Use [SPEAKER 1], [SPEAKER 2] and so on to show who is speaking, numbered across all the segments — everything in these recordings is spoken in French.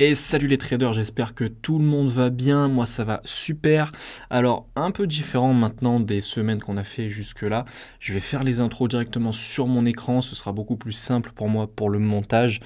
[SPEAKER 1] Et salut les traders, j'espère que tout le monde va bien, moi ça va super. Alors un peu différent maintenant des semaines qu'on a fait jusque là, je vais faire les intros directement sur mon écran, ce sera beaucoup plus simple pour moi pour le montage,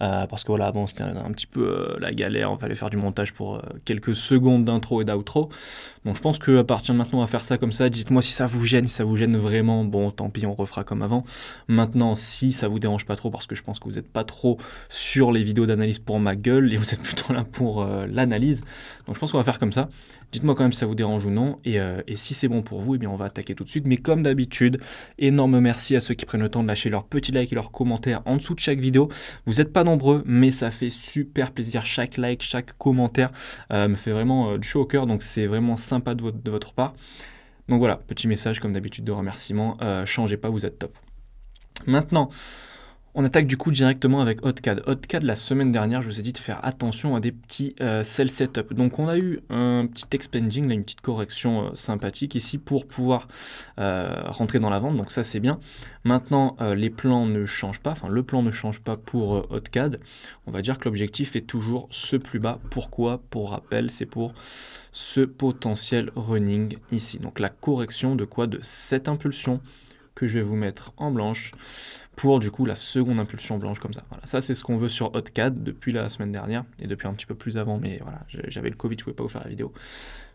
[SPEAKER 1] euh, parce que voilà avant c'était un petit peu euh, la galère, on fallait faire du montage pour euh, quelques secondes d'intro et d'outro. Donc je pense que partir de maintenant on va faire ça comme ça, dites-moi si ça vous gêne, si ça vous gêne vraiment, bon tant pis on refera comme avant. Maintenant si ça vous dérange pas trop parce que je pense que vous n'êtes pas trop sur les vidéos d'analyse pour ma gueule, vous êtes plutôt là pour euh, l'analyse. Donc je pense qu'on va faire comme ça. Dites-moi quand même si ça vous dérange ou non, et, euh, si c'est bon pour vous, et eh bien on va attaquer tout de suite. Mais comme d'habitude, énorme merci à ceux qui prennent le temps de lâcher leur petit like et leur commentaire en dessous de chaque vidéo. Vous n'êtes pas nombreux, mais ça fait super plaisir. Chaque like, chaque commentaire euh, me fait vraiment du chaud au cœur, donc c'est vraiment sympa de votre, de votre, part. Donc voilà, petit message comme d'habitude de remerciement. changez pas, vous êtes top. Maintenant, on attaque du coup directement avec Hotcad. Hotcad, la semaine dernière, je vous ai dit de faire attention à des petits sell euh, cell setup. Donc on a eu un petit expending, une petite correction euh, sympathique ici pour pouvoir euh, rentrer dans la vente. Donc ça, c'est bien. Maintenant, les plans ne changent pas. Enfin, le plan ne change pas pour Hotcad. On va dire que l'objectif est toujours ce plus bas. Pourquoi Pour rappel, c'est pour ce potentiel running ici. Donc la correction de quoi De cette impulsion que je vais vous mettre en blanche pour du coup la seconde impulsion blanche comme ça. Voilà, ça c'est ce qu'on veut sur HotCAD depuis la semaine dernière et depuis un petit peu plus avant, mais voilà, j'avais le Covid, je ne pouvais pas vous faire la vidéo.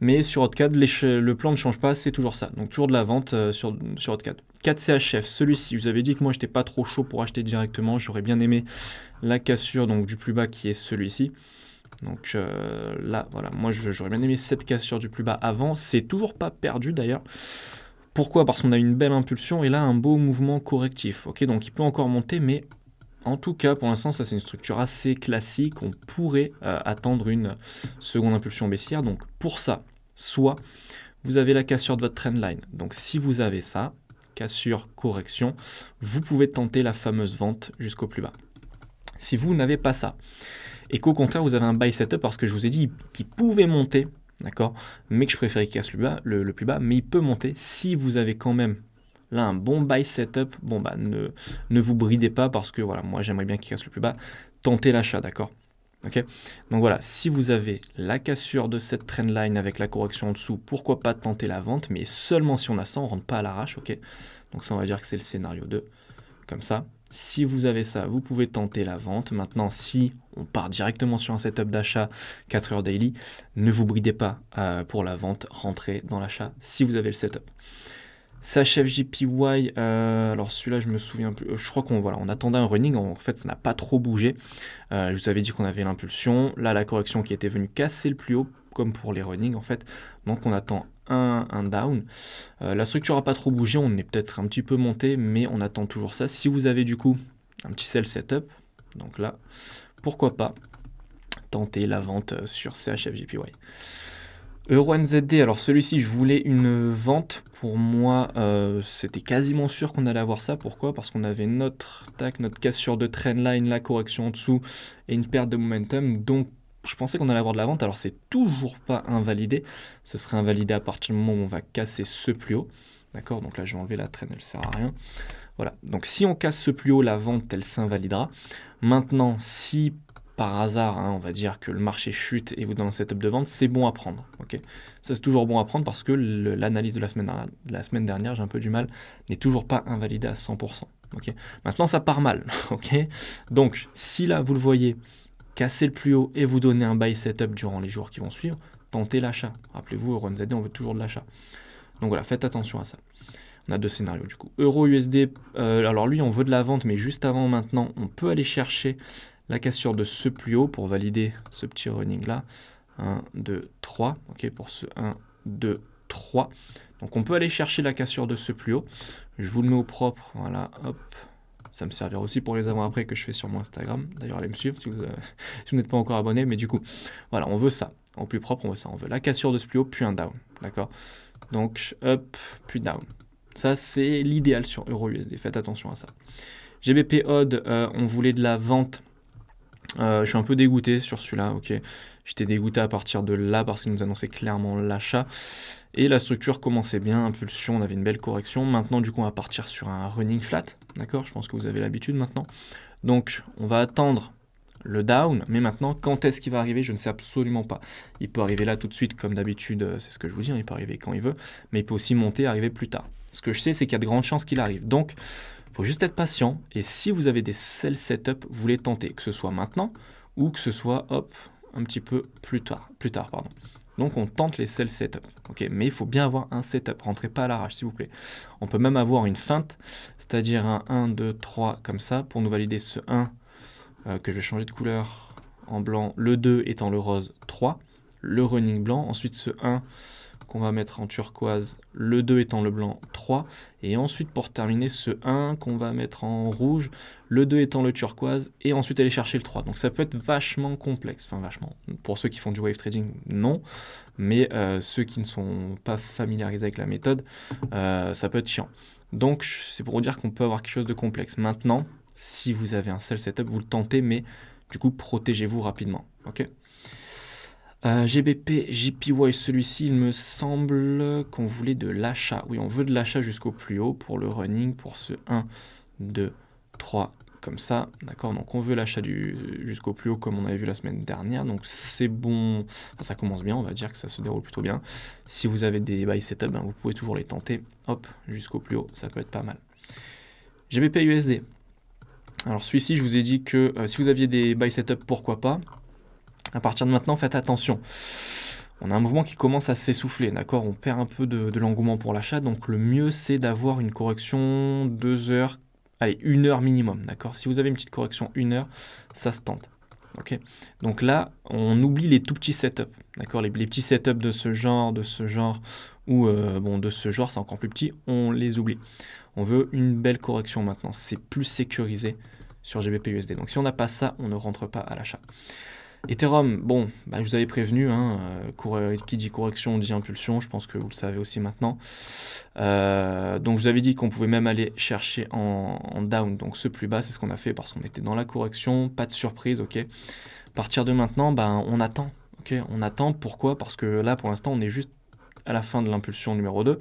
[SPEAKER 1] Mais sur HotCAD, le plan ne change pas, c'est toujours ça. Donc toujours de la vente euh, sur, sur HotCAD. 4CHF, celui-ci, vous avez dit que moi j'étais pas trop chaud pour acheter directement, j'aurais bien aimé la cassure donc du plus bas qui est celui-ci. Donc euh, là, voilà, moi j'aurais bien aimé cette cassure du plus bas avant, c'est toujours pas perdu d'ailleurs. Pourquoi Parce qu'on a une belle impulsion et là un beau mouvement correctif. Ok, donc il peut encore monter, mais en tout cas, pour l'instant, ça c'est une structure assez classique. On pourrait euh, attendre une seconde impulsion baissière. Donc pour ça, soit vous avez la cassure de votre trendline. Donc si vous avez ça, cassure, correction, vous pouvez tenter la fameuse vente jusqu'au plus bas. Si vous n'avez pas ça, et qu'au contraire vous avez un buy setup parce que je vous ai dit qu'il pouvait monter d'accord Mais que je préférais qu'il casse le, plus bas, mais il peut monter si vous avez quand même là un bon buy setup. Bon, bah, ne, ne vous bridez pas parce que voilà, moi j'aimerais bien qu'il casse le plus bas. Tentez l'achat, d'accord Ok. Donc voilà, si vous avez la cassure de cette line avec la correction en dessous, pourquoi pas tenter la vente, mais seulement si on a ça, on rentre pas à l'arrache, ok Donc ça, on va dire que c'est le scénario 2, comme ça. Si vous avez ça, vous pouvez tenter la vente. Maintenant, si on part directement sur un setup d'achat 4 heures daily, ne vous bridez pas euh, pour la vente, rentrez dans l'achat si vous avez le setup. CHFJPY, euh, alors celui-là, je me souviens plus. Euh, je crois qu'on voilà, on attendait un running. En fait, ça n'a pas trop bougé. Euh, je vous avais dit qu'on avait l'impulsion. Là, la correction qui était venue casser le plus haut, comme pour les running, en fait. Donc, on attend un, un down. la structure n'a pas trop bougé. On est peut-être un petit peu monté, mais on attend toujours ça. Si vous avez du coup un petit sell setup, donc là, pourquoi pas tenter la vente sur CHFJPY. Euro ZD, alors celui-ci, je voulais une vente. Pour moi, euh, c'était quasiment sûr qu'on allait avoir ça. Pourquoi Parce qu'on avait notre tac, notre cassure de trendline, la correction en dessous et une perte de momentum. Donc, je pensais qu'on allait avoir de la vente. Alors, c'est toujours pas invalidé. Ce serait invalidé à partir du moment où on va casser ce plus haut. D'accord Donc là, je vais enlever la traîne, elle ne sert à rien. Voilà. Donc, si on casse ce plus haut, la vente, elle s'invalidera. Maintenant, si par hasard, hein, on va dire que le marché chute et vous dans un setup de vente, c'est bon à prendre. ok ça, c'est toujours bon à prendre parce que l'analyse de, la semaine dernière, la semaine dernière, j'ai un peu du mal, n'est toujours pas invalidée à 100%. ok Maintenant, ça part mal. ok Donc, si là, vous le voyez, casser le plus haut et vous donner un buy setup durant les jours qui vont suivre, tentez l'achat. Rappelez-vous, au on veut toujours de l'achat. Donc voilà, faites attention à ça. On a deux scénarios du coup. Euro USD, euh, alors lui on veut de la vente, mais juste avant maintenant, on peut aller chercher la cassure de ce plus haut pour valider ce petit running là. 1, 2, 3. Ok, pour ce 1, 2, 3. Donc on peut aller chercher la cassure de ce plus haut. Je vous le mets au propre. Voilà, hop. Ça me servira aussi pour les avant-après que je fais sur mon Instagram. D'ailleurs, allez me suivre si vous, euh, n'êtes pas encore abonné. Mais du coup, voilà, on veut ça. En plus propre, on veut ça. On veut la cassure de ce plus haut, puis un down. D'accord Donc, hop, puis down. Ça, c'est l'idéal sur EURUSD. Faites attention à ça. GBP odd, euh, on voulait de la vente euh, je suis un peu dégoûté sur celui-là, ok. J'étais dégoûté à partir de là parce qu'il nous annonçait clairement l'achat. Et la structure commençait bien, impulsion, on avait une belle correction. Maintenant, du coup, on va partir sur un running flat, d'accord Je pense que vous avez l'habitude maintenant. Donc, on va attendre le down, mais maintenant, quand est-ce qu'il va arriver Je ne sais absolument pas. Il peut arriver là tout de suite, comme d'habitude, euh, c'est ce que je vous dis, hein, il peut arriver quand il veut, mais il peut aussi monter, arriver plus tard. Ce que je sais, c'est qu'il y a de grandes chances qu'il arrive. Donc, faut juste être patient. Et si vous avez des sell setup, vous les tentez, que ce soit maintenant ou que ce soit hop, un petit peu plus tard. Plus tard pardon. Donc on tente les sell setup. ok Mais il faut bien avoir un setup. Rentrez pas à l'arrache, s'il vous plaît. On peut même avoir une feinte, c'est-à-dire un 1, 2, 3 comme ça. Pour nous valider ce 1 euh, que je vais changer de couleur en blanc, le 2 étant le rose 3, le running blanc, ensuite ce 1 qu'on va mettre en turquoise, le 2 étant le blanc 3, et ensuite pour terminer ce 1 qu'on va mettre en rouge, le 2 étant le turquoise, et ensuite aller chercher le 3. Donc ça peut être vachement complexe, enfin vachement, pour ceux qui font du wave trading, non, mais euh, ceux qui ne sont pas familiarisés avec la méthode, euh, ça peut être chiant. Donc c'est pour vous dire qu'on peut avoir quelque chose de complexe. Maintenant, si vous avez un seul setup, vous le tentez, mais du coup protégez-vous rapidement, ok euh, GBP, JPY, celui-ci, il me semble qu'on voulait de l'achat. Oui, on veut de l'achat jusqu'au plus haut pour le running, pour ce 1, 2, 3, comme ça. D'accord Donc on veut l'achat jusqu'au plus haut comme on avait vu la semaine dernière. Donc c'est bon, ça commence bien, on va dire que ça se déroule plutôt bien. Si vous avez des buy setup, ben, vous pouvez toujours les tenter. Hop, jusqu'au plus haut, ça peut être pas mal. GBP USD. Alors celui-ci, je vous ai dit que euh, si vous aviez des buy setup, pourquoi pas à partir de maintenant, faites attention. On a un mouvement qui commence à s'essouffler, d'accord On perd un peu de, l'engouement pour l'achat, donc le mieux c'est d'avoir une correction 2 heures, allez, 1 heure minimum, d'accord Si vous avez une petite correction 1 heure, ça se tente. Ok Donc là, on oublie les tout petits setups, d'accord les, petits setups de ce genre, de ce genre, ou euh, bon, de ce genre, c'est encore plus petit, on les oublie. On veut une belle correction maintenant, c'est plus sécurisé sur GBPUSD, Donc si on n'a pas ça, on ne rentre pas à l'achat. Ethereum, bon, bah, je vous avais prévenu, hein, euh, euh, qui dit correction dit impulsion, je pense que vous le savez aussi maintenant. Euh, donc je vous avais dit qu'on pouvait même aller chercher en, down, donc ce plus bas, c'est ce qu'on a fait parce qu'on était dans la correction, pas de surprise, ok. À partir de maintenant, ben, on attend, ok, on attend, pourquoi Parce que là pour l'instant on est juste à la fin de l'impulsion numéro 2.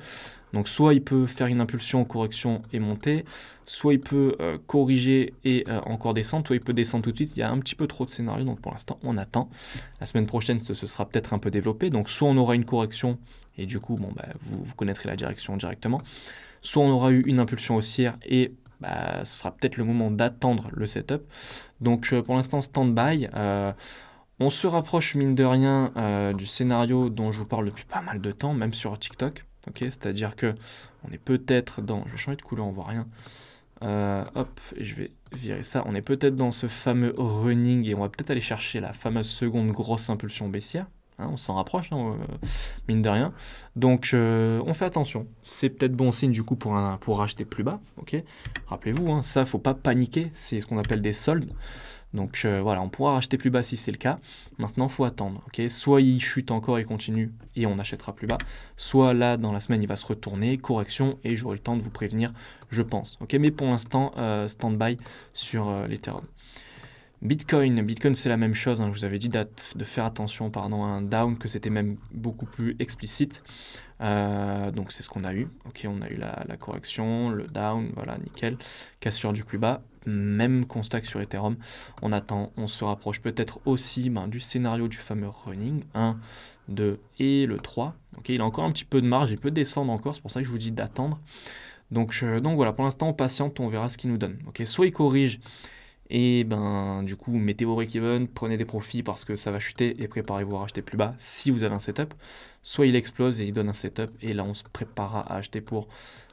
[SPEAKER 1] Donc soit il peut faire une impulsion, correction et monter, soit il peut euh, corriger et euh, encore descendre, soit il peut descendre tout de suite. Il y a un petit peu trop de scénarios, donc pour l'instant on attend. La semaine prochaine, ce, sera peut-être un peu développé. Donc soit on aura une correction et du coup, bon, bah, vous, connaîtrez la direction directement. Soit on aura eu une impulsion haussière et bah, ce sera peut-être le moment d'attendre le setup. Donc euh, pour l'instant, stand-by. On se rapproche, mine de rien, euh, du scénario dont je vous parle depuis pas mal de temps, même sur TikTok. C'est-à-dire que on est peut-être dans... Je vais changer de couleur, on voit rien. Euh, hop, je vais virer ça. On est peut-être dans ce fameux running et on va peut-être aller chercher la fameuse seconde grosse impulsion baissière. Hein, on s'en rapproche, hein, euh, mine de rien. Donc, on fait attention. C'est peut-être bon signe du coup pour, pour racheter plus bas. Rappelez-vous, hein, ça, faut pas paniquer. C'est ce qu'on appelle des soldes. Donc euh, voilà, on pourra racheter plus bas si c'est le cas. Maintenant, il faut attendre. ok soit il chute encore et continue et on achètera plus bas, soit là dans la semaine il va se retourner, correction et j'aurai le temps de vous prévenir, je pense. Ok, Mais pour l'instant, euh, stand-by sur euh, l'Ethereum. Bitcoin, Bitcoin c'est la même chose, hein, je vous avais dit de faire attention pardon, à un down, que c'était même beaucoup plus explicite. donc c'est ce qu'on a eu. Ok, on a eu la, la, correction, le down, voilà, nickel. Cassure du plus bas même constat que sur Ethereum. On attend, on se rapproche peut-être aussi ben, du scénario du fameux running 1, 2 et le 3. ok il a encore un petit peu de marge, il peut descendre encore, c'est pour ça que je vous dis d'attendre. Donc, donc voilà, pour l'instant on patiente, on verra ce qu'il nous donne. ok Soit il corrige et ben du coup mettez vos break prenez des profits parce que ça va chuter et préparez-vous à racheter plus bas si vous avez un setup. Soit il explose et il donne un setup et là on se préparera à acheter pour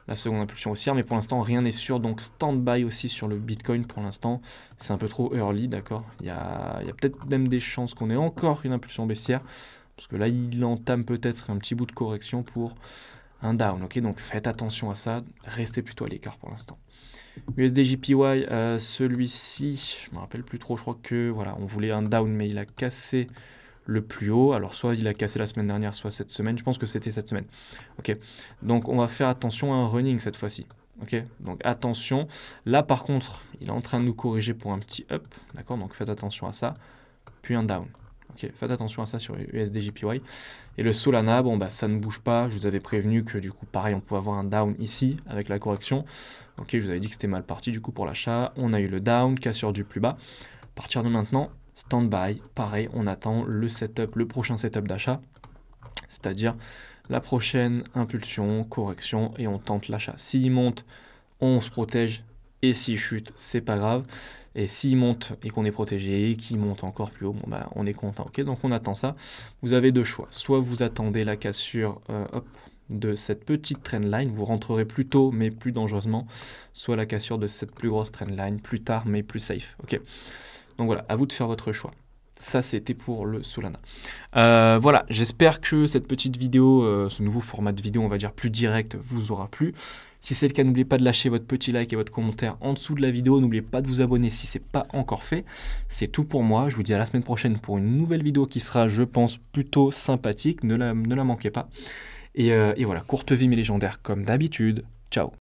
[SPEAKER 1] la seconde impulsion haussière, mais pour l'instant rien n'est sûr, donc stand-by aussi sur le Bitcoin pour l'instant, c'est un peu trop early, d'accord Il y a, peut-être même des chances qu'on ait encore une impulsion baissière, parce que là il entame peut-être un petit bout de correction pour un down, ok Donc faites attention à ça, restez plutôt à l'écart pour l'instant. USDJPY, euh, celui-ci, je me rappelle plus trop, je crois que voilà, on voulait un down mais il a cassé le plus haut. Alors soit il a cassé la semaine dernière, soit cette semaine. Je pense que c'était cette semaine. Ok. Donc on va faire attention à un running cette fois-ci. Ok. Donc attention. Là par contre, il est en train de nous corriger pour un petit up. D'accord. Donc faites attention à ça. Puis un down. Ok. Faites attention à ça sur USDJPY. Et le Solana, bon bah ça ne bouge pas. Je vous avais prévenu que du coup pareil, on pouvait avoir un down ici avec la correction. Ok. Je vous avais dit que c'était mal parti du coup pour l'achat. On a eu le down, cassure du plus bas. À partir de maintenant, Standby, pareil, on attend le setup, le prochain setup d'achat, c'est-à-dire la prochaine impulsion, correction, et on tente l'achat. S'il monte, on se protège, et s'il chute, c'est pas grave. Et s'il monte et qu'on est protégé et qu'il monte encore plus haut, bah, on est content. Ok, donc on attend ça. Vous avez deux choix. Soit vous attendez la cassure euh, de cette petite trendline, vous rentrerez plus tôt mais plus dangereusement, soit la cassure de cette plus grosse trendline plus tard mais plus safe. Ok. Donc voilà, à vous de faire votre choix. Ça, c'était pour le Solana. Euh, voilà, j'espère que cette petite vidéo, euh, ce nouveau format de vidéo, on va dire plus direct, vous aura plu. Si c'est le cas, n'oubliez pas de lâcher votre petit like et votre commentaire en dessous de la vidéo. N'oubliez pas de vous abonner si ce n'est pas encore fait. C'est tout pour moi. Je vous dis à la semaine prochaine pour une nouvelle vidéo qui sera, je pense, plutôt sympathique. Ne la, ne la manquez pas. Et, euh, voilà, courte vie mais légendaire comme d'habitude. Ciao